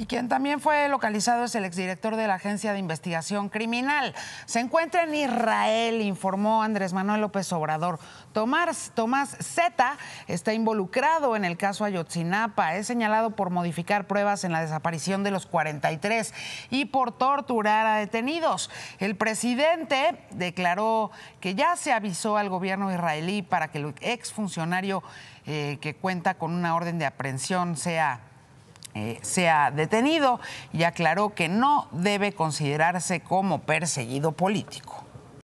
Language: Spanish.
Y quien también fue localizado es el exdirector de la Agencia de Investigación Criminal. Se encuentra en Israel, informó Andrés Manuel López Obrador. Tomás, Tomás Z está involucrado en el caso Ayotzinapa. Es señalado por modificar pruebas en la desaparición de los 43 y por torturar a detenidos. El presidente declaró que ya se avisó al gobierno israelí para que el exfuncionario eh, que cuenta con una orden de aprehensión sea eh, se ha detenido y aclaró que no debe considerarse como perseguido político.